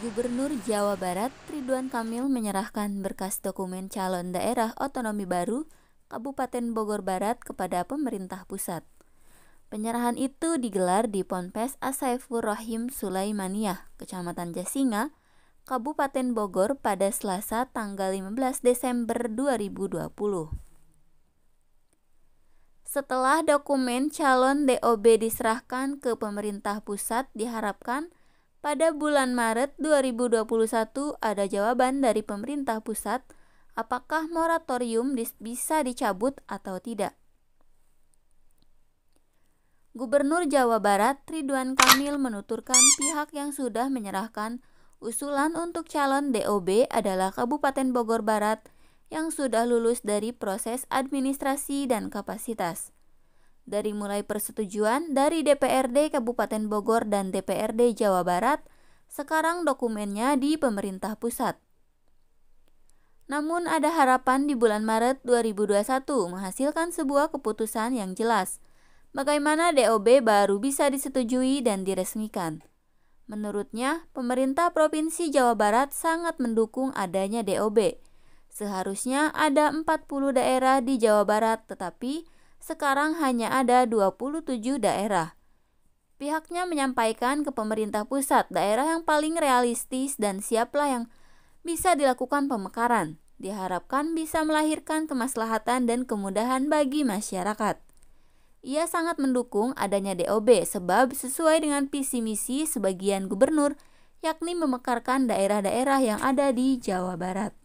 Gubernur Jawa Barat Ridwan Kamil menyerahkan berkas dokumen calon daerah otonomi baru Kabupaten Bogor Barat kepada pemerintah pusat. Penyerahan itu digelar di Ponpes Asaifur Rahim Sulaimaniyah, Kecamatan Jasinga, Kabupaten Bogor pada Selasa tanggal 15 Desember 2020. Setelah dokumen calon DOB diserahkan ke pemerintah pusat diharapkan – pada bulan Maret 2021 ada jawaban dari pemerintah pusat apakah moratorium bisa dicabut atau tidak. Gubernur Jawa Barat Ridwan Kamil menuturkan pihak yang sudah menyerahkan usulan untuk calon DOB adalah Kabupaten Bogor Barat yang sudah lulus dari proses administrasi dan kapasitas dari mulai persetujuan dari DPRD Kabupaten Bogor dan DPRD Jawa Barat, sekarang dokumennya di pemerintah pusat. Namun ada harapan di bulan Maret 2021 menghasilkan sebuah keputusan yang jelas. Bagaimana DOB baru bisa disetujui dan diresmikan? Menurutnya, pemerintah Provinsi Jawa Barat sangat mendukung adanya DOB. Seharusnya ada 40 daerah di Jawa Barat, tetapi sekarang hanya ada 27 daerah. Pihaknya menyampaikan ke pemerintah pusat daerah yang paling realistis dan siaplah yang bisa dilakukan pemekaran. Diharapkan bisa melahirkan kemaslahatan dan kemudahan bagi masyarakat. Ia sangat mendukung adanya DOB sebab sesuai dengan visi misi sebagian gubernur yakni memekarkan daerah-daerah yang ada di Jawa Barat.